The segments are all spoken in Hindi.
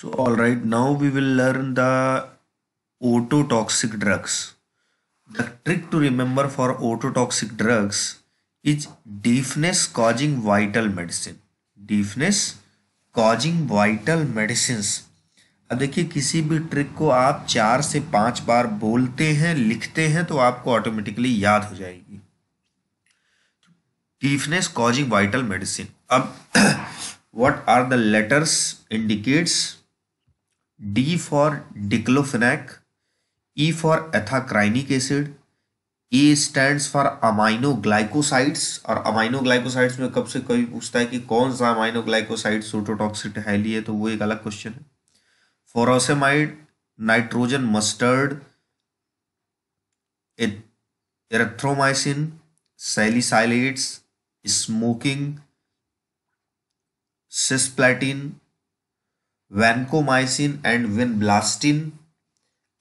so all right now we will learn the ototoxic drugs the trick to remember for ototoxic drugs is deafness causing vital medicine deafness causing vital medicines अब देखिए किसी भी ट्रिक को आप चार से पांच बार बोलते हैं लिखते हैं तो आपको ऑटोमेटिकली याद हो जाएगी डीफनेस कॉजिंग वाइटल मेडिसिन अब what are the letters indicates D for diclofenac, E for ethacrinic acid, A stands for amino glycosides और amino glycosides में कब से कभी पूछता है कि कौन सा amino glycoside सोटोटॉक्सिक हैली है तो वो एक अलग क्वेश्चन है furosemide nitrogen mustard erythromycin salicylates smoking cisplatin vancomycin and vinblastin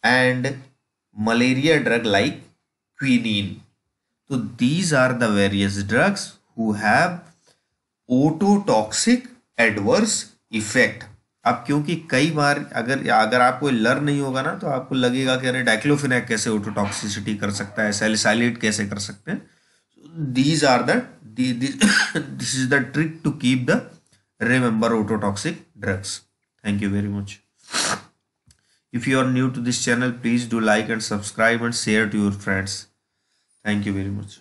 and malaria drug like quinine तो these are the various drugs who have ototoxic adverse effect अब क्योंकि कई बार अगर अगर आपको लर्न नहीं होगा ना तो आपको लगेगा कि अरे डाइक्लोफिनैक कैसे ओटोटॉक्सिसिटी कर सकता है सेलिसाइलेट कैसे कर सकते हैं these are the this is the trick to keep the remember ototoxic drugs Thank you very much. If you are new to this channel, please do like and subscribe and share to your friends. Thank you very much.